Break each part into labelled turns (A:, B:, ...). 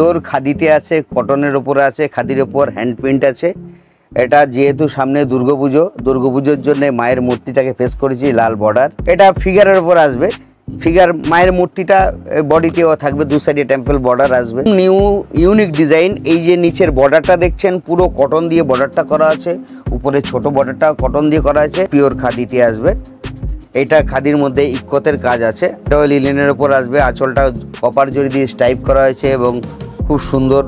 A: Pure খাদিতে আছে কটনের ওপরে আছে খাদির ওপর হ্যান্ড প্রিন্ট আছে এটা যেহেতু সামনে দুর্গাপুজো দুর্গাপুজোর জন্য মায়ের মূর্তিটাকে ফেস করেছি লাল বর্ডার এটা ফিগারের ওপর আসবে ফিগার মায়ের মূর্তিটা বডিতেও থাকবে দু সাইডে টেম্পল বর্ডার আসবে নিউ ইউনিক ডিজাইন এই যে নিচের বর্ডারটা দেখছেন পুরো কটন দিয়ে বর্ডারটা করা আছে উপরে ছোট বর্ডারটা কটন দিয়ে করা আছে পিওর খাদিতে আসবে এটা খাদির মধ্যে ইকতের কাজ আছে এটা লিলেনের ওপর আসবে আঁচলটা কপার জড়ি দিয়ে স্টাইপ করা হয়েছে এবং খুব সুন্দর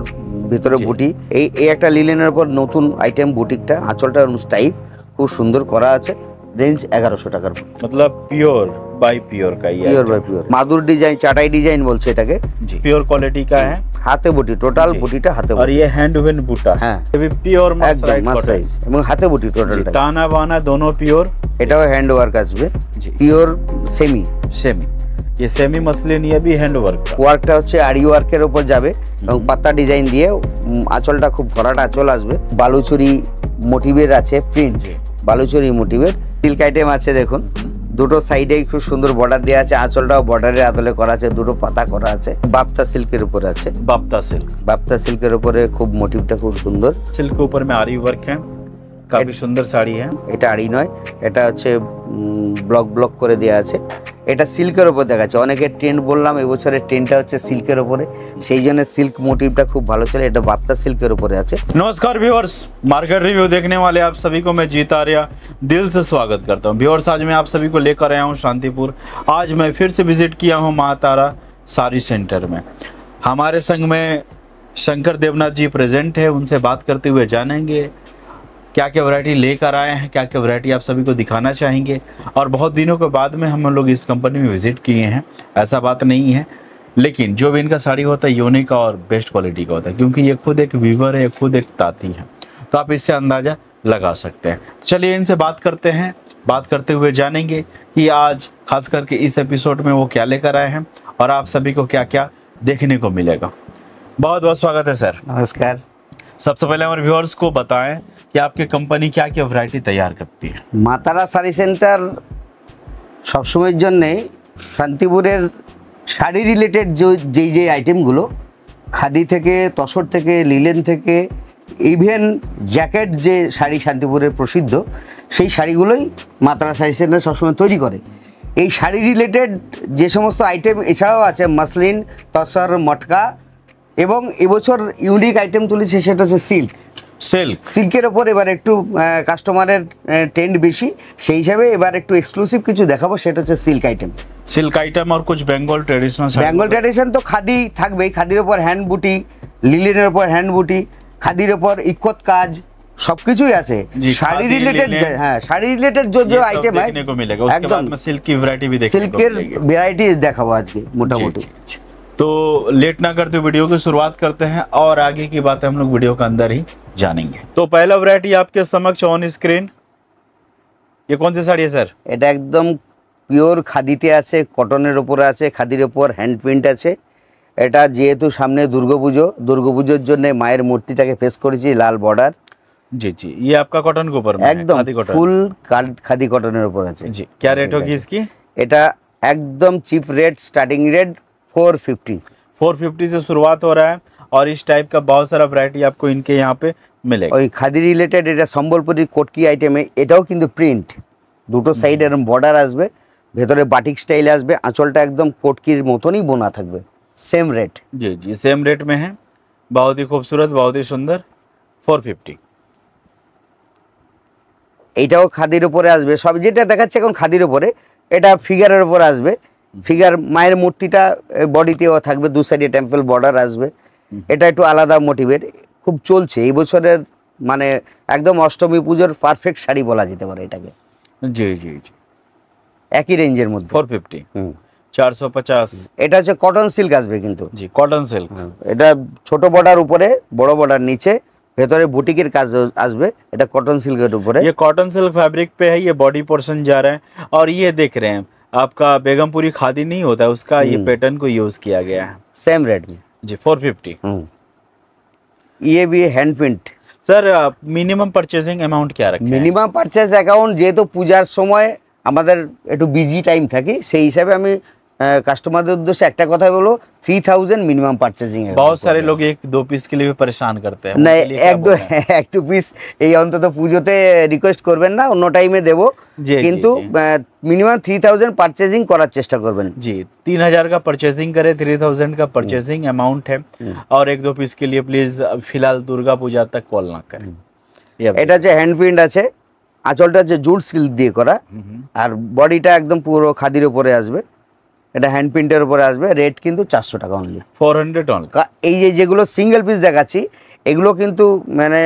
A: ভেতরে বুটি এই এই একটা লিলেনের উপর নতুন আইটেম বুটিকটা আঁচলটা টাইপ খুব সুন্দর করা আছে রেঞ্জ এগারোশো টাকার মতলব পিওর বাই পিওর का পিওর বাই পিওর মাদুর ডিজাইন চাটাই ডিজাইন বলছে এটাকে পিওর কোয়ালিটি কা হ্যাঁ হাতে বুটি টোটাল বুটিটা হাতে আর ইয়ে
B: হ্যান্ড ওভেন বুটা হ্যাঁ
A: পিওর মাসরাইজ এবং হাতে বুটি টোটালটা টানা বানা দোনো পিওর এটাও হ্যান্ড ওয়ার্ক আসবে পিওর সেমি সেমি যে সেমি मसलिन ये হ্যান্ড ওয়ার্ক ওয়ার্কটা হচ্ছে আরি ওয়ার্কের উপর যাবে এবং পাতা ডিজাইন দিয়ে আঁচলটা খুব ভরাট আঁচল আসবে বালুচুরি মোটিভের আছে প্রিন্ট বালুচুরি মোটিভের সিল্ক আইটেম আছে দেখুন দুটো সাইডেই খুব সুন্দর বর্ডার দেওয়া আছে আঁচলটাও বর্ডারের আদলে করা আছে দুটো পাতা করা আছে বাপ্তা সিল্কের উপরে আছে বাপ্তা সিল্ক বাপ্তা সিল্কের উপরে খুব মোটিভটা খুব সুন্দর সিল্কের উপর মে ওয়ার্ক হ্যাঁ কাফি সুন্দর শাড়ি হ্যাঁ এটা আরি নয় এটা হচ্ছে ব্লক ব্লক করে দেয়া আছে এটা সিল্কের উপর দেখা যাচ্ছে অনেক ট্রেন্ড বললাম এবছরের ট্রেন্ডটা হচ্ছে সিল্কের উপরে সেই জন্য সিল্ক মোটিভটা খুব ভালো চলে এটা বাত্তার সিল্কের উপরে আছে
B: নমস্কার ভিউয়ার্স মার্কেট রিভিউ देखने वाले आप सभी को मैं जीतारिया दिल से स्वागत करता हूं व्यूअर्स आज मैं आप सभी को लेकर आया हूं शांतिपुर आज मैं फिर से विजिट किया हूं मातारा साड़ी सेंटर में हमारे संग में शंकर देवनाथ जी प्रेजेंट हैं उनसे बात करते हुए जानेंगे क्या क्या वैरायटी लेकर आए हैं क्या क्या वैरायटी आप सभी को दिखाना चाहेंगे और बहुत दिनों के बाद में हम लोग इस कंपनी में विज़िट किए हैं ऐसा बात नहीं है लेकिन जो भी इनका साड़ी होता है यूनिक और बेस्ट क्वालिटी का होता है क्योंकि ये खुद एक वीवर है खुद एक ताती है तो आप इससे अंदाज़ा लगा सकते हैं चलिए इनसे बात करते हैं बात करते हुए जानेंगे कि आज खास करके इस एपिसोड में वो क्या लेकर आए हैं और आप सभी को क्या क्या देखने को मिलेगा बहुत बहुत स्वागत है सर नमस्कार सबसे पहले हमारे व्यूअर्स को बताएं कि आपकी কোম্পানি क्या
A: क्या वैरायटी तैयार करती है মাতারা শাড়ি সেন্টার সবসময়ের জন্যে শান্তিপুরের শাড়ি রিলেটেড যেই যেই আইটেমগুলো খাদি থেকে তসর থেকে লিলেন থেকে ইভেন জ্যাকেট যে শাড়ি শান্তিপুরের প্রসিদ্ধ সেই শাড়িগুলোই মাতারা শাড়ি সেন্টার সবসময় তৈরি করে এই শাড়ি রিলেটেড যে সমস্ত আইটেম এছাড়াও আছে মাসলিন তসর মটকা এবং এবছর ইউনিক আইটেম তুলেছে সেটা হচ্ছে সিল্ক সিল্ক সিল্কের ওপর এবার একটু কাস্টমারের ট্রেন্ড বেশি সেই হিসাবে এবার একটু এক্সক্লুসিভ কিছু দেখাবো সেটা হচ্ছে সিল্ক আইটেম
B: সিল্ক আইটেম আর কুছ বেঙ্গল ট্র্যাডিশনাল বেঙ্গল
A: ট্র্যাডিশন তো খাদি থাকবেই খাদির ওপর হ্যান্ড বুটি লিলিনের ওপর হ্যান্ড বুটি খাদির ওপর ইকত কাজ সবকিছুই আছে শাড়ি রিলেটেড হ্যাঁ শাড়ি রিলেটেড যে যে আইটেম হয়
B: একদম সিল্কি ভ্যারাইটি সিল্কের
A: ভ্যারাইটি দেখাবো আজকে মোটামুটি
B: तो लेट ना करते हुए वीडियो की शुरुआत करते हैं और आगे की बातें हम लोग वीडियो के अंदर ही जानेंगे तो पहला वरायटी आपके समक्ष ऑन
A: स्क्रीन ये
B: कौन सी साड़ी है सर
A: एट एकदम प्योर खादी आटन ओपर आदिर ओपर हैंड प्रिंट आ एट जेहेतु सामने दुर्गा पुजो दुर्गा पुजो मायर मूर्ति फेस कर लाल बॉर्डर जी जी ये आपका कॉटन के ऊपर एकदम फुल खादी कॉटन ऊपर आज क्या रेट होगी इसकी एट एकदम चीप रेट स्टार्टिंग रेट 450 450 से शुरुआत हो रहा है
B: और इस टाइप का बहुत सारा वैरायटी आपको इनके यहां पे
A: मिलेगा और ये खादी रिलेटेड এটা সম্বলপুরি কোটকি আইটেমে এটাও কিন্তু प्रिंट দুটো সাইড এরম বর্ডার আসবে ভিতরে বাটিক স্টাইল আসবে আঁচলটা একদম কোটকির মতই বোনা থাকবে सेम रेट
B: जी जी सेम रेट में है बहुत ही खूबसूरत बहुत ही सुंदर 450
A: এটাও खादी के ऊपर আসবে সব যেটা দেখাচ্ছে এখন खादी के ऊपर এটা ফিগারের ऊपर আসবে ফিগার মায়ের মূর্তিটা বডিতেও থাকবে দু সাইডে টেম্পল বর্ডার আসবে এটা একটু আলাদা মোটিভের খুব চলছে এই বছরের মানে একদম অষ্টমী পুজোর পারফেক্ট শাড়ি বলা যেতে পারে এটাকে জি জি জি একই রেঞ্জের মধ্যে ফোর ফিফটি চারশো পঁচাশ এটা হচ্ছে কটন সিল্ক আসবে কিন্তু জি কটন সিল্ক এটা ছোট বর্ডার উপরে বড় বর্ডার নিচে ভেতরে বুটিকের কাজ আসবে এটা কটন সিল্কের উপরে এই
B: cotton silk cotton silk fabric पे है ये আর ইয়ে দেখ রে है आपका बेगमपुरी खादी नहीं होता है उसका ये पैटर्न हम्म। को यूज किया गया है
A: सेम रेट में जी फोर फिफ्टी हम्म। ये भी hand print sir minimum purchasing amount क्या रखें मिनिमम परचेज अकाउंट जे पूजार समय एक बिजी टाइम थकी से हिसाब से हमें কাস্টমারদের উদ্দেশ্যে একটা কথা বলো থ্রি থাউজেন্ড মিনিমাম পার্চেজিং বহু
B: সারে লোক এক দু পিস কে লিয়ে পরেশান করতে না
A: এক দু এক দু পিস এই অন্তত পুজোতে রিকোয়েস্ট করবেন না অন্য টাইমে দেব কিন্তু মিনিমাম থ্রি থাউজেন্ড পার্চেজিং করার চেষ্টা করবেন জি
B: তিন হাজার কা পার্চেজিং করে থ্রি থাউজেন্ড কা পার্চেজিং অ্যামাউন্ট হ্যায় আর এক দু পিস কে লিয়ে প্লিজ ফিলহাল দুর্গা পূজা তক কল না করেন
A: এটা যে হ্যান্ড প্রিন্ট আছে আচলটা যে জুট সিল্ক দিয়ে করা আর বডিটা একদম পুরো খাদির উপরে আসবে এটা হ্যান্ড প্রিন্টার উপর আসবে রেড কিন্তু 400 টাকা অনলি 400 অনলি এই যে গুলো সিঙ্গেল পিস দেখাচ্ছি এগুলা কিন্তু মানে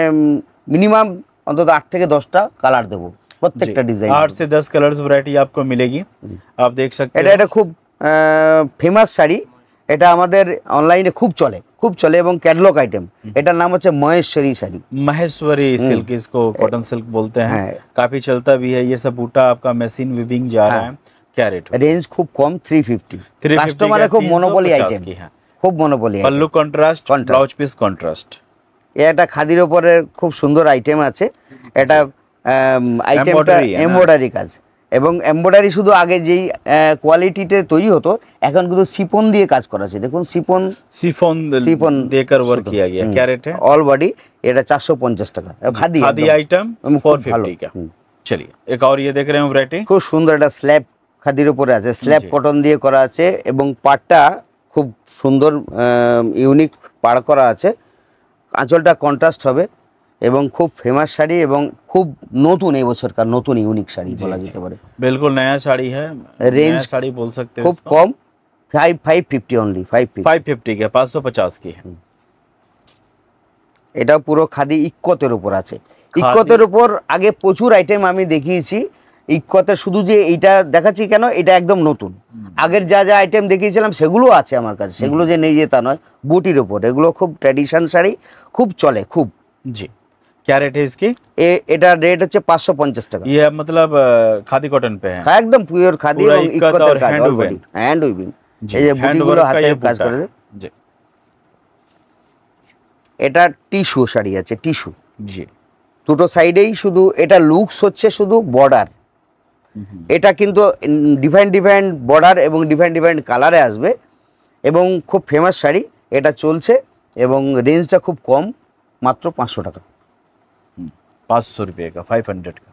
A: মিনিমাম অন্তত 8 থেকে 10টা কালার দেব প্রত্যেকটা ডিজাইন
B: 8 से 10 कलर्स वैरायटी आपको मिलेगी आप देख सकते हैं এটা
A: খুব फेमस শাড়ি এটা আমাদের অনলাইনে খুব চলে খুব চলে এবং ক্যাডলক আইটেম এটা নাম হচ্ছে মহেশ সরি শাড়ি
B: মহেশ্বরী সিল্কিস কো কোটন সিল্ক बोलते हैं काफी चलता भी है ये सब बूटा आपका मशीन वीविंग जा रहा है ক্যারেট রেঞ্জ খুব কম 350 খুব মনোপলি আইটেম হ্যাঁ। খুব monopoly contrast blouse piece contrast
A: এটা খাদির উপরে খুব সুন্দর আইটেম আছে এটা আইটেমটা হ্যাঁ। কাজ এবং শুধু আগে যেই কোয়ালিটিতে তৈরি হতো এখন কিন্তু সিপন দিয়ে কাজ করা আছে দেখুন সিপন সিফন সিপন দেকার ওয়ার্ক किया गया क्या এটা 450 টাকা খাদি খাদি আইটেম 450 का चलिए एक और খুব সুন্দর একটা স্ল্যাব খাদির উপরে আছে স্ল্যাব কটন দিয়ে করা আছে এবং পাটটা খুব সুন্দর ইউনিক পাড় করা আছে আঁচলটা কন্ট্রাস্ট হবে এবং খুব ফেমাস শাড়ি এবং খুব নতুন এই বছরকার নতুন ইউনিক শাড়ি বলা যেতে পারে
B: বিলকুল নয়া শাড়ি হ্যাঁ রেঞ্জ শাড়ি বল
A: सकते খুব কম five five fifty only five five
B: fifty কে পাঁচশো পঁচাশ কে
A: এটা পুরো খাদি ইক্কতের উপর আছে ইক্কতের উপর আগে প্রচুর আইটেম আমি দেখিয়েছি এই কথা শুধু যে এইটা দেখাচ্ছি কেন এটা একদম নতুন আগের যা যা আইটেম দেখিয়েছিলাম সেগুলো আছে আমার কাছে সেগুলো যে নেই যে তা নয় বুটির ওপর এগুলো খুব ট্র্যাডিশন শাড়ি খুব চলে খুব জি क्या रेट है इसकी ए রেট হচ্ছে 550 টাকা ये मतलब खादी कॉटन पे है একদম খাদি এবং ইকতের কাজ এটা টিস্যু শাড়ি আছে টিস্যু জি দুটো সাইডেই শুধু এটা লুকস হচ্ছে শুধু বর্ডার এটা কিন্তু ডিফারেন্ট ডিফারেন্ট বর্ডার এবং ডিফারেন্ট ডিফারেন্ট কালারে আসবে এবং খুব ফেমাস শাড়ি এটা চলছে এবং রেঞ্জটা খুব কম মাত্র পাঁচশো টাকা পাঁচশো রুপিয়া কা ফাইভ হান্ড্রেড কা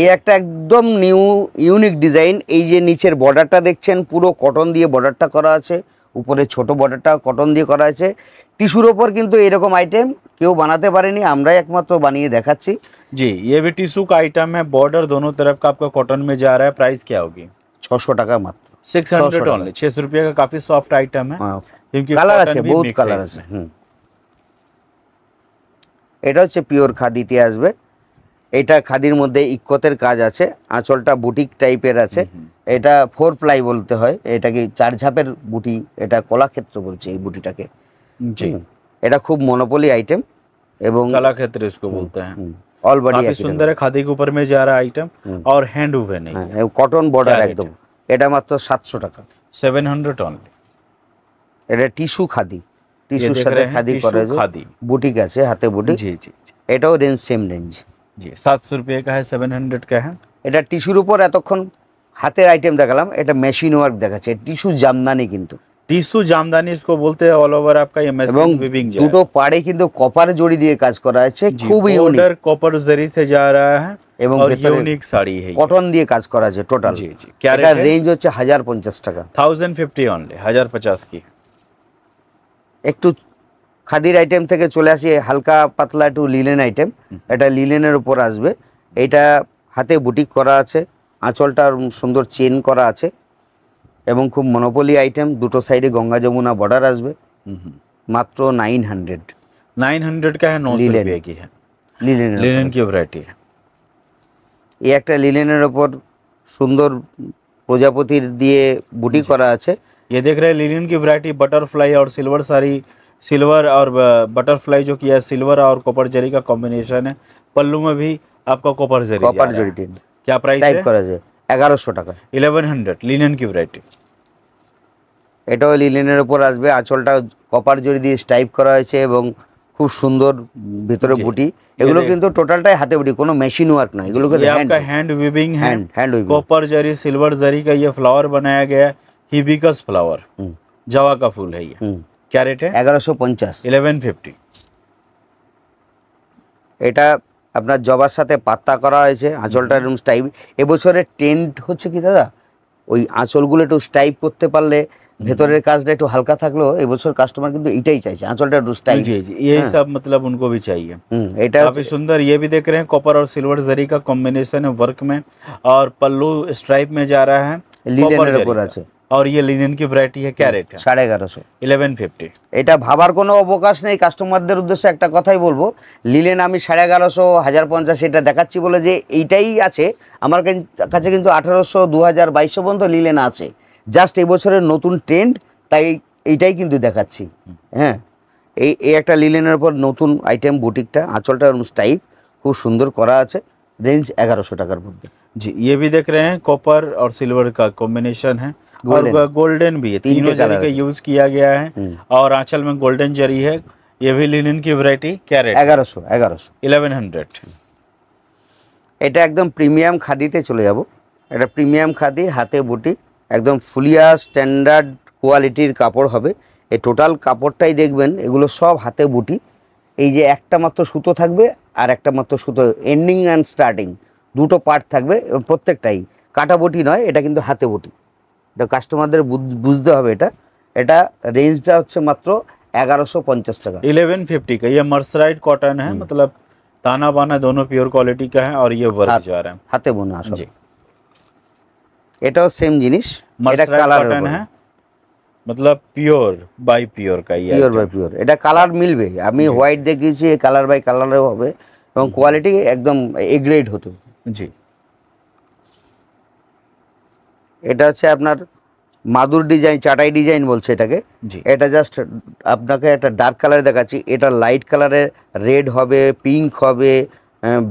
A: এই একটা একদম নিউ ইউনিক ডিজাইন এই যে নিচের বর্ডারটা দেখছেন পুরো কটন দিয়ে বর্ডারটা করা আছে উপরে ছোট বর্ডারটা কটন দিয়ে করা আছে টিস্যুর ওপর কিন্তু এরকম আইটেম কেউ বানাতে পারেনি আমরাই একমাত্র বানিয়ে দেখাচ্ছি
B: জি ये টিস্যু কা আইটেম হ্যাঁ বর্ডার দোনো তরফ কা আপকা কটন মে যা जा প্রাইস है হোগি ছশো টাকা মাত্র
A: सिक्स हंड्रेड $600 ओनली
B: छह सौ रुपये का হ্যাঁ। কালার আছে भी কালার আছে
A: হুম। এটা হচ্ছে পিওর খাদিতে আসবে এটা খাদির মধ্যে ইক্কতের কাজ আছে আঁচলটা বুটিক টাইপের আছে এটা ফোর প্লাই বলতে হয় এটাকে চার ঝাপের বুটি এটা কলাক্ষেত্র বলছে এই বুটিটাকে এটা খুব মনোপলি আইটেম এবং कला
B: इसको बोलते हैं এটা মাত্র 700 টাকা 700 অনলি
A: এটা টিস্যু খাদি
B: টিস্যু সাথে খাদি করে
A: বুটিক আছে হাতে বুটিক জি জি এটাও রেঞ্জ সেম রেঞ্জ জি 700 রুপিয়া কা হ্যায় 700 কা হ্যায় এটা টিস্যুর উপর এতক্ষণ হাতের আইটেম দেখালাম এটা মেশিন ওয়ার্ক দেখাচ্ছে টিস্যু জামদানি কিন্তু টিস্যু জামদানি इसको বলতে অল ওভার आपका ये উইভিং যায় দুটো পাড়ে কিন্তু কপার জড়ি দিয়ে কাজ করা আছে খুব ইউনিক কপার জড়ি সে যা रहा হ্যায় এবং ইউনিক শাড়ি হে হ্যাঁ, কটন দিয়ে কাজ করা আছে টোটাল জি জি এটা রেঞ্জ হ্যাঁ? হচ্ছে 1050 টাকা
B: 1050 অনলি 1050 কি
A: একটু খাদির আইটেম থেকে চলে আসি হালকা পাতলা টু লিলেন আইটেম এটা লিলেনের উপর আসবে এটা হাতে বুটিক করা আছে আঁচলটা সুন্দর চেন করা আছে এবং খুব মনোপলি আইটেম দুটো সাইডে গঙ্গা যমুনা বর্ডার আসবে মাত্র নাइन हंड्रेड नाइन हंड्रेड का है नौ सौ की है লিলেন লিলেন की वैरायटी है এই একটা লিলেনের ওপর সুন্দর প্রজাপতির দিয়ে বুটি করা আছে ये देख रहे हैं लिलियन की वैरायटी बटरफ्लाई और सिल्वर सारी सिल्वर
B: और बटरफ्लाई uh, जो किया सिल्वर और कॉपर जरी का कॉम्बिनेशन है पल्लू में भी आपका
A: कॉपर जरी कॉपर जरी क्या प्राइस टाइप करा जाए এগারোশো টাকা ইলেভেন হান্ড্রেড লিনেন কি ভ্যারাইটি এটাও লিনেনের উপর আসবে আঁচলটা কপার জড়ি দিয়ে স্টাইপ করা হয়েছে এবং খুব সুন্দর ভিতরে বুটি এগুলো কিন্তু টোটালটাই হাতে বুটি কোনো মেশিন
B: ওয়ার্ক না এগুলোকে
A: hand weaving hand hand weaving
B: copper zari silver zari কা ইয়ে ফ্লাওয়ার गया है হিবিকাস ফ্লাওয়ার জাওয়া কা ফুল হ্যাঁ ক্যারেটে এগারোশো পঞ্চাশ
A: ইলেভেন ফিফটি এটা আপনার জবার সাথে পাত্তা করা হয়েছে আঁচলটা এরকম স্টাইপ এবছরে টেন্ট হচ্ছে কি দাদা ওই আঁচলগুলো একটু স্টাইপ করতে পারলে ভেতরের কাজটা একটু হালকা থাকলেও এবছর কাস্টমার কিন্তু এটাই চাইছে আঁচলটা একটু स्टाइल जी जी यही सब
B: मतलब उनको भी चाहिए এটা काफी सुंदर ये भी देख रहे हैं कॉपर और सिल्वर जरी का कॉम्बिनेशन है वर्क में और पल्लू स्ट्राइप में जा रहा है লিনেনের উপর আছে আর ইয়ে লিনেন কি ভ্যারাইটি है
A: क्या रेट है 1150 এটা ভাবার কোনো অবকাশ নেই কাস্টমারদের উদ্দেশ্যে একটা কথাই বলবো লিলেন আমি 1150 1050 এটা দেখাচ্ছি বলে যে এইটাই আছে আমার কাছে কিন্তু 1800 2000 2200 পর্যন্ত লিলেন আছে জাস্ট এই বছরের নতুন ট্রেন্ড তাই এইটাই কিন্তু দেখাচ্ছি হ্যাঁ এই এই একটা লিলেনের উপর নতুন আইটেম বুটিকটা আঁচলটা টাইপ খুব সুন্দর করা আছে রেঞ্জ 1100 টাকার মধ্যে
B: जी ইয়ে ভি দেখ রে हैं কপার আর সিলভার का कॉम्बिनेशन है और गोल्डन भी है तीनों जरी का
A: यूज किया गया है hmm.
B: और आंचल में गोल्डन जरी है ये भी लिनिन की वैरायटी क्या रेट এগারোশো এগারোশো ইলেভেন হান্ড্রেড
A: এটা একদম প্রিমিয়াম খাদিতে চলে যাব এটা প্রিমিয়াম খাদি হাতে বুটি একদম ফুলিয়া স্ট্যান্ডার্ড কোয়ালিটির কাপড় হবে এই টোটাল কাপড়টাই দেখবেন এগুলো সব হাতে বুটি এই যে একটা মাত্র সুতো থাকবে আর একটা মাত্র সুতো এন্ডিং অ্যান্ড স্টার্টিং দুটো পার্ট থাকবে প্রত্যেকটাই কাটা বুটি নয় এটা কিন্তু হাতে বুটি তো কাস্টমারদের বুঝতে হবে এটা এটা রেঞ্জটা হচ্ছে মাত্র এগারোশো পঞ্চাশ টাকা
B: इलेवन फिफ्टी का ये मर्सराइड कॉटन है मतलब ताना बाना दोनों प्योर क्वालिटी का है और ये वर्क जा रहा है হাতে বোনা আসলে জি
A: এটাও সেম জিনিস
B: এটা मर्सराइड কালার कॉटन है मतलब পিওর বাই পিওর का ये পিওর বাই item।
A: পিওর এটা কালার মিলবে আমি হোয়াইট দেখিয়েছি কালার বাই কালারও হবে এবং কোয়ালিটি একদম এ গ্রেড হতো जी এটা হচ্ছে আপনার মাদুর ডিজাইন চাটাই ডিজাইন বলছে এটাকে এটা জাস্ট আপনাকে একটা ডার্ক কালারে দেখাচ্ছি এটা লাইট কালারে রেড হবে পিঙ্ক হবে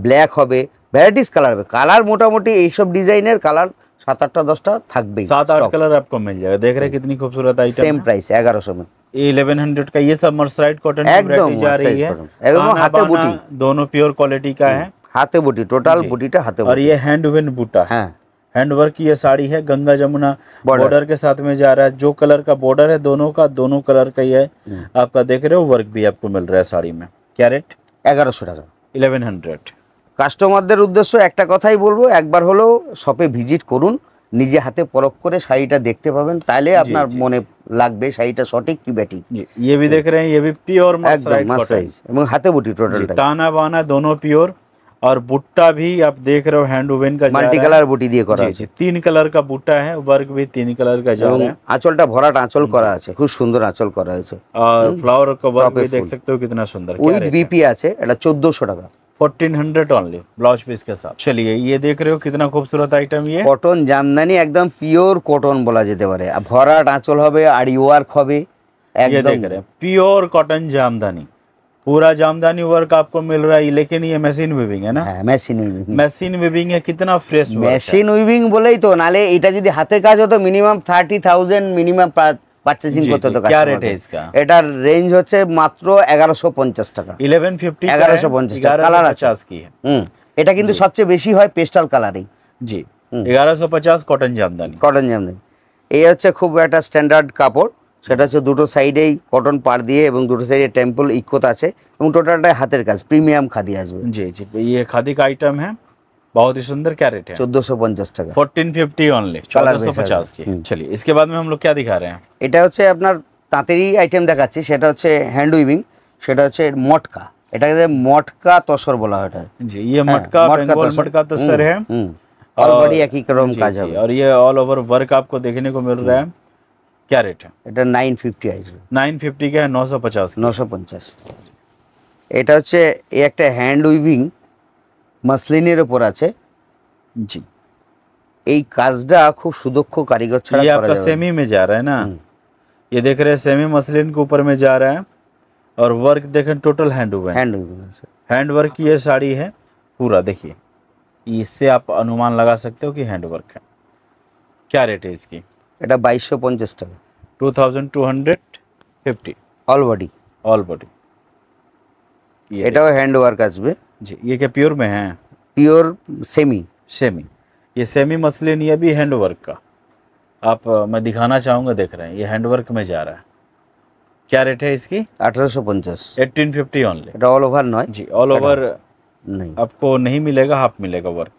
A: ব্ল্যাক হবে ভ্যারাইটিস কালার হবে কালার মোটামুটি এইসব ডিজাইনের কালার सात आठ दसटा थक सात आठ कलर आपको मिल जाएगा देख रहे हैं कितनी खूबसूरत आइटम सेम प्राइस ग्यारह सौ में
B: इलेवन हंड्रेड का ये सब मर्सराइड कॉटन एकदम जा रही है एकदम हाथे बूटी दोनों प्योर क्वालिटी का है हाथे बूटी टोटल बूटीटा हाथे और ये हैंड वेन बूटा है हैंड वर्क की यह साड़ी है गंगा जमुना बॉर्डर के साथ में जा रहा है जो कलर का बॉर्डर है दोनों का दोनों कलर का ही है हम्म। आपका देख रहे हो वर्क
A: भी आपको मिल रहा है साड़ी में क्या रेट এগারোশো টাকা ইলেভেন হান্ড্রেড কাস্টমারদের উদ্দেশ্য একটা কথাই বলবো একবার হলেও শপে ভিজিট করুন নিজে হাতে পরখ করে শাড়িটা দেখতে পাবেন अपना मन लागे शाड़ी শাড়িটা সঠিক কি ये भी देख रहे हैं ये भी प्योर मसराइज এবং হাতে বুটি ताना
B: बाना दोनों प्योर और
A: बुट्टा भी
B: आप देख रहे हो हैंड ओवेन का मल्टी कलर बुटी दिए करा আছে तीन कलर का बुट्टा है वर्क भी तीन कलर
A: का जा रहा है आंचल टा भरा आंचल करा है खूब सुंदर आंचल करा है और
B: फ्लावर का वर्क भी देख
A: सकते हो कितना सुंदर উইথ बीपी আছে एटा 1400 टका
B: 1400 ओनली ब्लाउज पीस के
A: साथ चलिए ये देख रहे हो कितना खूबसूरत आइटम ये कॉटन जामदानी एकदम प्योर कॉटन बोला जाते পারে ভরাট আঁচল হবে আর ওয়ার্ক হবে একদম পিওর কটন
B: জামদানি पूरा जामदानी वर्क आपको मिल रहा है लेकिन ये মেশিন উইভিং है ना হ্যাঁ মেশিন উইভিং মেশিন উইভিং এ কিতনা ফ্রেশ মেশিন উইভিং
A: বলেই তো নালে এটা যদি হাতে কাজ হতো মিনিমাম 30000 মিনিমাম পারচেজিং করতে হতো क्या रेट है इसका এটার রেঞ্জ হচ্ছে মাত্র 1150 টাকা 1150 1150 টাকা কালার আছে আজকে হুম এটা কিন্তু সবচেয়ে বেশি হয় পেস্টাল কালারিং জি 1150 কটন জামদানি কটন জামদানি এই হচ্ছে খুব একটা স্ট্যান্ডার্ড কাপড় সেটা হচ্ছে দুটো সাইডেই কটন পার দিয়ে এবং দুটো সাইডে টেম্পল ইকোত আছে এবং টোটালটাই হাতের কাজ প্রিমিয়াম খাদি আসবে জি জি
B: ये खादी का आइटम है बहुत ही सुंदर क्या रेट है
A: 1450 টাকা
B: 1450 অনলি 1450 की चलिए इसके बाद में हम लोग क्या दिखा रहे हैं
A: এটা হচ্ছে আপনার তাঁতেরই আইটেম দেখাচ্ছি সেটা হচ্ছে হ্যান্ড উইভিং সেটা হচ্ছে মটকা এটাকে মটকা তসর বলা হয় এটা জি ये मटका बंगाल मटका तसर है और बड़ी একই রকম কাজ হবে
B: और ये ऑल ओवर वर्क आपको देखने को मिल
A: रहा है क्या रेट है এটা 950 আসবে 950 কে 950 950 এটা হচ্ছে এই একটা হ্যান্ড উইভিং মাসলিনের উপর আছে জি এই কাজটা খুব সুদক্ষ কারিগর ছাড়া করা যাবে ये सेमी
B: में जा रहा है ना ये देख रहे हैं सेमी मसलिन के ऊपर में जा रहा है और वर्क देखें total hand work hand work hand work की ये साड़ी है पूरा देखिए इससे आप अनुमान लगा सकते हो कि हैंड वर्क है क्या रेट है इसकी এটা
A: 2250 টাকা 2250 thousand two all body all body এটাও হ্যান্ড ওয়ার্ক আসবে জি ইয়ে क्या পিওর মে হ্যাঁ পিওর
B: সেমি সেমি ये सेमी मसले नहीं अभी हैंड वर्क का आप मैं दिखाना चाहूँगा देख रहे हैं ये हैंड वर्क में जा रहा है क्या रेट है इसकी अठारह सौ पचास eighteen fifty only all over नॉय जी ऑल ओवर नहीं आपको नहीं मिलेगा हाफ मिलेगा वर्क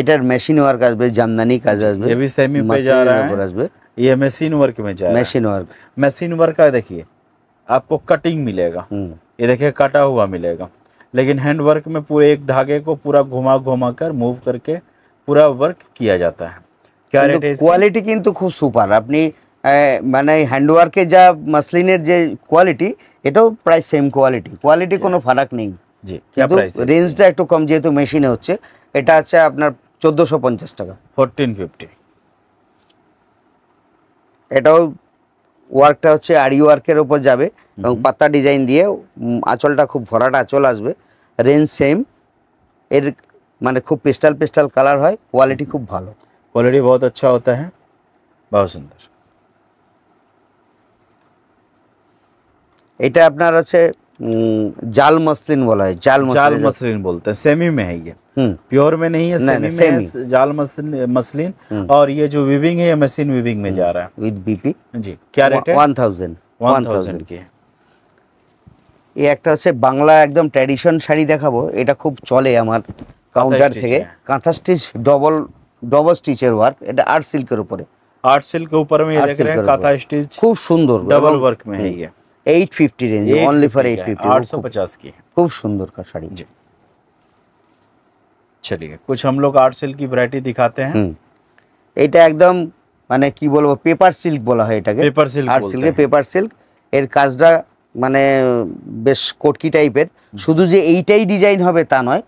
A: এটার মেশিন ওয়ার্ক আসবে জামদানি কাজ আসবে এবি সেমি পে যা जा रहा
B: আসবে ইয়ে মেশিন ওয়ার্ক মে যা মেশিন ওয়ার্ক মেশিন ওয়ার্ক আ দেখিয়ে আপকো কাটিং মিলেগা হুম এ দেখে কাটা হুয়া মিলেগা লেকিন হ্যান্ড ওয়ার্ক মে পুরো এক ধাগে কো
A: পুরো ঘুমা ঘুমা কর মুভ করকে
B: পুরো ওয়ার্ক কিয়া जाता হ্যায়
A: কিয়া রেট है কোয়ালিটি কিন্তু খুব সুপার আপনি মানে হ্যান্ড ওয়ার্কে যা মাসলিনের যে কোয়ালিটি এটাও প্রায় সেম কোয়ালিটি কোয়ালিটি কোনো ফারাক নেই জি কিন্তু রেঞ্জটা একটু কম যেহেতু মেশিনে হচ্ছে এটা আছে আপনার চোদ্দোশো পঞ্চাশ টাকা ফোরটিন ফিফটি এটাও ওয়ার্কটা হচ্ছে আডি ওয়ার্কের ওপর যাবে এবং পাতা ডিজাইন দিয়ে আঁচলটা খুব ভরাট আঁচল আসবে রেঞ্জ সেম এর মানে খুব পেস্টাল পেস্টাল কালার হয় কোয়ালিটি খুব ভালো কোয়ালিটি বহুত আচ্ছা হতে হ্যাঁ বহু সুন্দর এটা আপনার আছে हम्म, जाल मसलिन बोला है जाल मसलिन जाल
B: मसलिन बोलते
A: हैं सेमी में है ये प्योर हम्म। में नहीं है सेमी नहीं, में सेमी।
B: है जाल मसलिन मसलिन हम्म। और ये जो वीविंग है ये
A: मशीन वीविंग
B: में जा रहा है विद बीपी जी क्या रेट है वन थाउजेंड वन थाउजेंड की
A: এই একটা হচ্ছে বাংলা একদম ট্র্যাডিশন শাড়ি দেখাবো ये খুব চলে আমার কাউন্টার থেকে কাঁথা স্টিচ ডবল ডবল স্টিচের ওয়ার্ক এটা আর্ট সিল্কের উপরে
B: आर्ट सिल्क के ऊपर में ये देख रहे हैं कांथा
A: स्टिच खूब सुंदर डबल वर्क में है ये eight fifty range only for eight fifty आठ सौ पचास की खूब सुंदर का साड़ी जी कुछ हम लोग आर्ट सिल्क की वैरायटी दिखाते हैं এটা একদম মানে কি বলবো পেপার সিল্ক বলা হয় এটাকে পেপার সিল্ক আর্ট সিল্কে পেপার সিল্ক এর কাজটা মানে বেশ কটকি টাইপের শুধু যে এইটাই ডিজাইন হবে তা নয়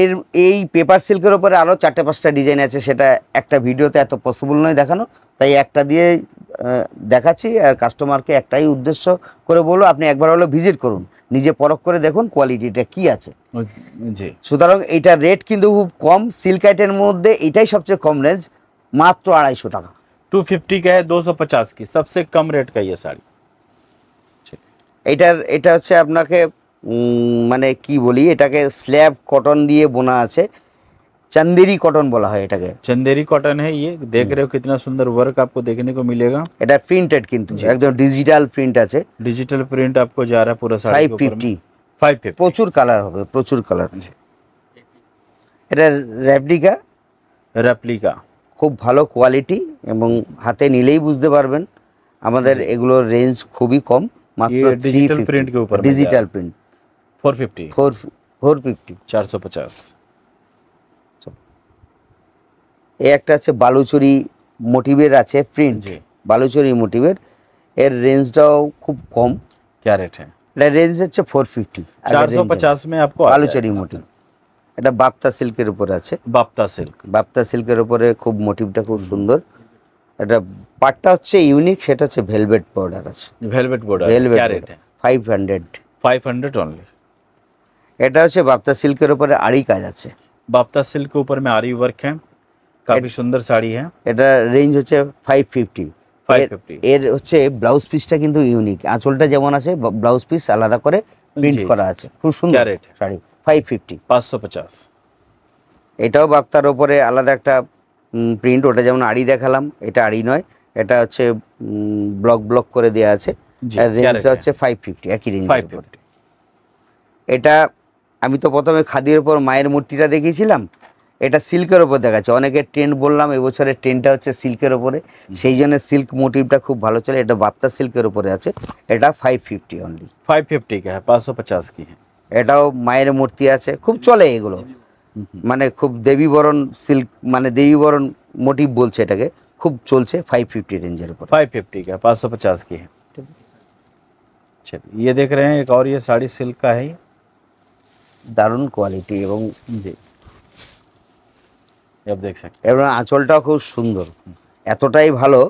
A: এর এই পেপার সিল্কের ওপরে আরও চারটে পাঁচটা ডিজাইন আছে সেটা একটা ভিডিওতে এত পসিবল নয় দেখানো তাই একটা দিয়ে দেখাচ্ছি আর কাস্টমারকে একটাই উদ্দেশ্য করে বলবো আপনি একবার হলো ভিজিট করুন নিজে পরখ করে দেখুন কোয়ালিটিটা কি আছে সুতরাং এটা রেট কিন্তু খুব কম সিল্ক আইটের মধ্যে এটাই সবচেয়ে কম রেঞ্জ মাত্র আড়াইশো টাকা
B: টু ফিফটি কে দুশো পঞ্চাশ কি সবসে কম রেট কে ইয়ে শাড়ি
A: এটার এটা হচ্ছে আপনাকে মানে কি বলি এটাকে স্ল্যাব কটন দিয়ে বোনা আছে चंदेरी कॉटन बोला है এটাকে
B: चंदेरी कॉटन है ये देख रहे हो कितना सुंदर वर्क आपको देखने को मिलेगा এটা প্রিন্টেড কিন্তু একদম ডিজিটাল প্রিন্ট আছে ডিজিটাল প্রিন্ট आपको जा रहा है पूरा साड़ी 550 550 প্রচুর কালার হবে প্রচুর কালার
A: এটা রেপ্লিকা রেপ্লিকা খুব ভালো কোয়ালিটি এবং হাতে নিলেই বুঝতে পারবেন আমাদের এগুলোর রেঞ্জ খুবই কম মাত্র ডিজিটাল প্রিন্ট के ऊपर ডিজিটাল প্রিন্ট 450 4 450 450 এ একটা হচ্ছে বালুচুরি মোটিভের আছে প্রিন্ট বালুচুরি মোটিভের এর রেঞ্জটাও খুব কম क्या रेट है রেঞ্জ হচ্ছে ফোর ফিফটি চারশো পঞ্চাশ
B: মে আপকো বালুচুরি
A: মোটিভ এটা বাপ্তা সিল্কের উপর আছে বাপ্তা সিল্ক বাপ্তা সিল্কের উপরে খুব মোটিভটা খুব সুন্দর এটা পাটটা হচ্ছে ইউনিক সেটা হচ্ছে ভেলভেট বর্ডার আছে velvet border velvet five hundred five hundred only এটা হচ্ছে বাপ্তা সিল্কের উপরে আড়ি কাজ আছে
B: बाप्ता सिल्क के ऊपर में आरी वर्क है काफी সুন্দর শাড়ি হ্যাঁ
A: এটা রেঞ্জ হচ্ছে ফাইভ ফিফটি এর হচ্ছে ব্লাউজ পিসটা কিন্তু ইউনিক আঁচলটা যেমন আছে ব্লাউজ পিস আলাদা করে প্রিন্ট করা আছে খুব সুন্দর শাড়ি ফাইভ ফিফটি পাঁচশো এটাও বাক্তার ওপরে আলাদা একটা প্রিন্ট ওটা যেমন আড়ি দেখালাম এটা আড়ি নয় এটা হচ্ছে ব্লক ব্লক করে দেওয়া আছে রেঞ্জটা হ্যাঁ। হচ্ছে ফাইভ ফিফটি একই রেঞ্জ এটা আমি তো প্রথমে খাদির ওপর মায়ের মূর্তিটা দেখিয়েছিলাম এটা সিল্কের ওপর দেখাচ্ছে অনেকে ট্রেন্ড বললাম এবছরের ট্রেন্ডটা হচ্ছে সিল্কের উপরে সেই জন্য সিল্ক মোটিভটা খুব ভালো চলে এটা বাপ্তা সিল্কের উপরে আছে এটা five fifty only five fifty কে হ্যাঁ পাঁচশো পঞ্চাশ কি এটাও মায়ের মূর্তি আছে খুব চলে এগুলো মানে খুব দেবীবরণ সিল্ক মানে দেবীবরণ মোটিভ বলছে এটাকে খুব চলছে ফাইভ ফিফটি রেঞ্জের উপর
B: फाइव फिफ्टी का पाँच सौ पचास की है चलिए ये देख रहे हैं एक और ये साड़ी सिल्क का है दारुण क्वालिटी
A: এবং জি এবং আঁচলটাও খুব সুন্দর এতটাই ভালো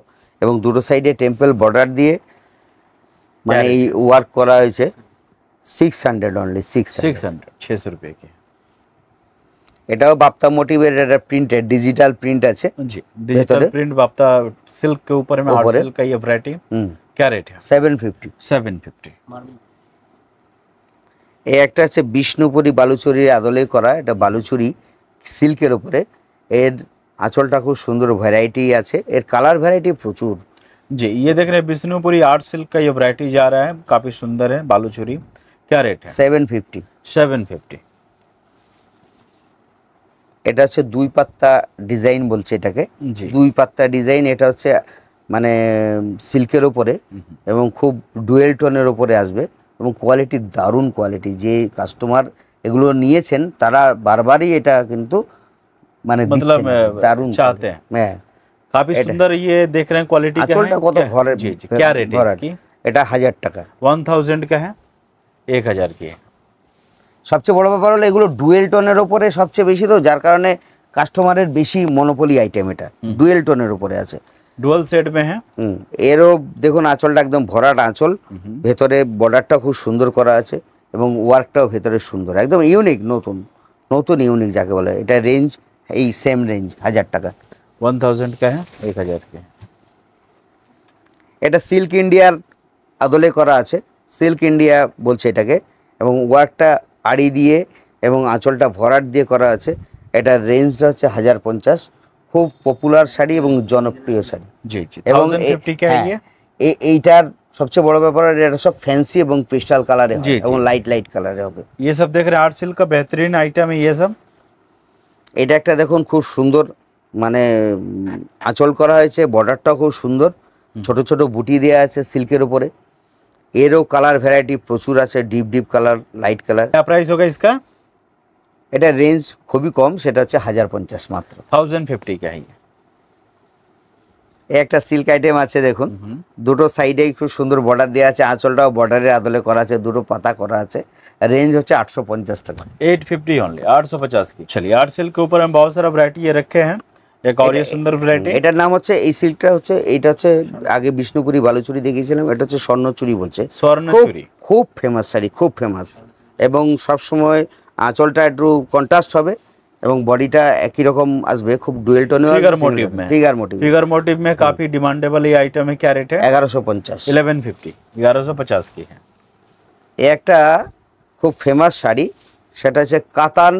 A: এবং দুটো সাইডে টেম্পল বর্ডার দিয়ে মানে এই ওয়ার্ক করা হয়েছে six hundred only six six hundred ছশো রুপিয়া এটাও বাপ্তা মোটিভের একটা প্রিন্টেড ডিজিটাল প্রিন্ট আছে জি ডিজিটাल
B: प्रिंट बाप्ता सिल्क के ऊपर में हार्ड सिल्क का ये वैरायटी 750
A: 750 এই একটা আছে বিষ্ণুপুরি বালুচুরির আদলে করা এটা বালুচুরি সিল্কের উপরে এর আঁচলটা খুব সুন্দর ভ্যারাইটি আছে এর কালার ভ্যারাইটি প্রচুর
B: জি ইয়ে দেখ রে বিষ্ণুপুরি আর্ট সিল্ক কা ইয়ে ভ্যারাইটি যা রা रहा
A: হ্যাঁ, কাফি সুন্দর सुंदर হ্যাঁ, বালুচুরি बालूचूरी রেট रेट है सेवन এটা হচ্ছে দুই পাত্তা ডিজাইন বলছে এটাকে দুই পাত্তা ডিজাইন এটা হচ্ছে মানে সিল্কের ওপরে এবং খুব ডুয়েল টোনের ওপরে আসবে এবং কোয়ালিটি দারুণ কোয়ালিটি যে কাস্টমার এগুলো নিয়েছেন তারা বারবারই এটা কিন্তু মানে मतलब দারুণ চাতে হ্যাঁ
B: কাফি সুন্দর ইয়ে देख रहे हैं क्वालिटी क्या কত
A: ভরে জি জি क्या रेट है इसकी
B: এটা 1000 টাকা 1000 का है 1000 কি
A: সবচেয়ে বড় ব্যাপার হলো এগুলো ডুয়েল টোনের উপরে সবচেয়ে বেশি তো যার কারণে কাস্টমারের বেশি মনোপলি আইটেম এটা ডুয়েল টোনের উপরে আছে ডুয়াল সেট মে হ্যাঁ এরও দেখুন আঁচলটা একদম ভরাট আঁচল ভেতরে বর্ডারটা খুব সুন্দর করা আছে এবং ওয়ার্কটাও ভেতরে সুন্দর একদম ইউনিক নতুন নতুন ইউনিক যাকে বলে এটা রেঞ্জ এই সেম রেঞ্জ হাজার টাকা ওয়ান থাউজেন্ড কে হ্যাঁ? এক হাজার কে এটা সিল্ক ইন্ডিয়ার আদলে করা আছে সিল্ক ইন্ডিয়া বলছে এটাকে এবং ওয়ার্কটা আড়ি দিয়ে এবং আঁচলটা ভরাট দিয়ে করা আছে এটার রেঞ্জটা হচ্ছে হাজার পঞ্চাশ খুব পপুলার শাড়ি এবং জনপ্রিয় শাড়ি এবং হ্যাঁ, এইটার সবচেয়ে বড় ব্যাপার এটা সব ফ্যান্সি এবং ক্রিস্টাল কালারে এবং লাইট লাইট কালারে হবে এসব ইয়ে দেখে আর্ট সিল্ক বেহতরিন আইটেম सिल्क এটা একটা দেখুন খুব সুন্দর মানে আঁচল করা হয়েছে বর্ডারটাও খুব সুন্দর ছোট ছোট বুটি দেওয়া আছে সিল্কের উপরে এরও কালার ভ্যারাইটি প্রচুর আছে deep deep colour light colour price হোক ইসকা এটা রেঞ্জ খুবই কম সেটা হচ্ছে হাজার পঞ্চাশ মাত্র
B: থাউজেন্ড ফিফটি কা
A: একটা সিল্ক আইটেম আছে দেখুন দুটো সাইডেই খুব সুন্দর বর্ডার দেওয়া আছে আঁচলটাও বর্ডারের আদলে করা আছে দুটো পাতা করা আছে रेंज होता है आठ सौ पचास तक
B: एट फिफ्टी ओनली आठ सौ पचास की चलिए आठ सिल्क के ऊपर हम बहुत सारा वरायटी ये रखे हैं এক অরিয়া সুন্দর ভ্যারাইটি এটার
A: নাম হচ্ছে এই সিল্কটা হচ্ছে এটা হচ্ছে আগে বিষ্ণুপুরি বালুচুরি দেখিয়েছিলাম এটা হচ্ছে স্বর্ণচুরি বলছে স্বর্ণচুরি খুব ফেমাস শাড়ি খুব ফেমাস এবং সব সময় আঁচলটা একটু কন্ট্রাস্ট হবে এবং বডিটা একই রকম আসবে খুব ডুয়েল টোনে ফিগার মোটিভ মে ফিগার মোটিভ ফিগার
B: মোটিভ মে কাফি ডিমান্ডেবল এই आइटम है क्या रेट 1150 1150 1150 কি है
A: এই একটা খুব ফেমাস শাড়ি সেটা হচ্ছে কাতান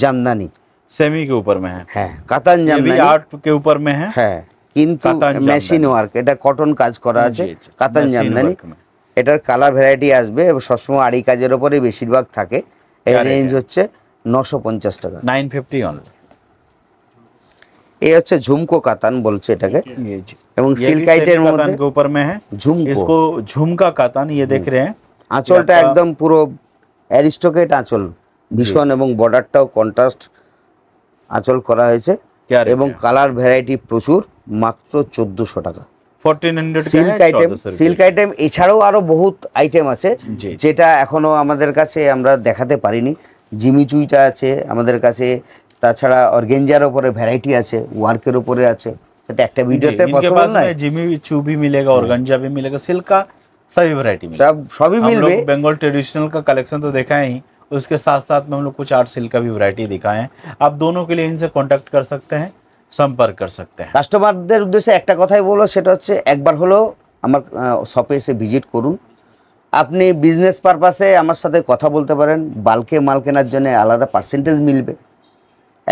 A: জামদানি সেমি কে উপর মে হ্যাঁ, হ্যাঁ কাতান জামদানি আর্ট
B: কে উপর মে হ্যাঁ,
A: হ্যাঁ কিন্তু মেশিন ওয়ার্ক এটা কটন কাজ করা আছে কাতান জামদানি এটার কালার ভ্যারাইটি আসবে সবসময় আড়ি কাজের ওপরে বেশিরভাগ থাকে এই রেঞ্জ হচ্ছে নশো পঞ্চাশ টাকা নাইন ফিফটি এই হচ্ছে ঝুমকো কাতান বলছে এটাকে এবং সিল্ক আইটের মধ্যে উপর হ্যাঁ ঝুমকো
B: ঝুমকা কাতান ইয়ে দেখ রে আঁচলটা একদম
A: পুরো অ্যারিস্টোকেট আঁচল ভীষণ এবং বর্ডারটাও কন্ট্রাস্ট আঁচল করা হয়েছে এবং কালার ভ্যারাইটি প্রচুর মাত্র চোদ্দশো টাকা সিল্ক আইটেম সিল্ক আইটেম এছাড়াও আরো বহুত আইটেম আছে যেটা এখনো আমাদের কাছে আমরা দেখাতে পারিনি জিমি চুইটা আছে আমাদের কাছে তাছাড়া অর্গেঞ্জার ওপরে ভ্যারাইটি আছে ওয়ার্কের ওপরে আছে সেটা একটা ভিডিওতে পসিবল নয়
B: জিমি চুবি মিলেগা मिलेगा ऑर्गेंजा মিলেগা সিল্কা सभी वैरायटी में सब सभी मिल बंगाल ट्रेडिशनल का कलेक्शन तो देखा ही उसके साथ साथ में हम लोग कुछ आर्ट सिल्क का भी वैरायटी दिखाए हैं आप दोनों के लिए इनसे कॉन्टैक्ट कर सकते हैं সম্পর্ক কর सकते
A: কাস্টমারদের উদ্দেশ্যে একটা কথাই বলবো সেটা হচ্ছে একবার হলো আমার শপে এসে ভিজিট করুন আপনি বিজনেস পারপাসে আমার সাথে কথা বলতে পারেন বালকে মাল কেনার জন্য আলাদা পার্সেন্টেজ মিলবে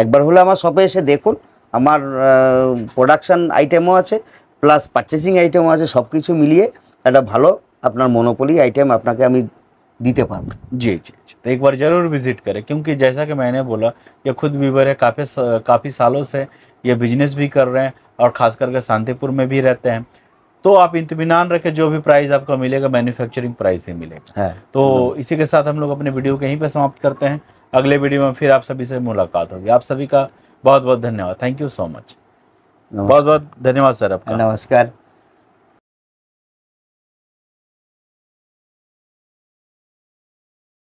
A: একবার হলো আমার শপে এসে দেখুন আমার প্রোডাকশান আইটেমও আছে প্লাস পারচেসিং আইটেমও আছে সব কিছু মিলিয়ে একটা भलो अपना मोनोपोली आइटम आपके दीते पार
B: जी जी जी तो एक बार ज़रूर विजिट करें क्योंकि जैसा कि मैंने बोला ये खुद वीवर है काफ़ी काफ़ी सालों से ये बिजनेस भी कर रहे हैं और ख़ास करके शांतिपुर में भी रहते हैं तो आप इतमान रखें जो भी प्राइस आपका मिलेगा मैन्युफैक्चरिंग प्राइस ही मिलेगा हाँ। तो इसी के साथ हम लोग अपने वीडियो को यहीं पर समाप्त करते हैं अगले वीडियो में फिर आप सभी से मुलाकात होगी आप सभी का बहुत बहुत धन्यवाद थैंक यू सो मच बहुत बहुत धन्यवाद सर आपका नमस्कार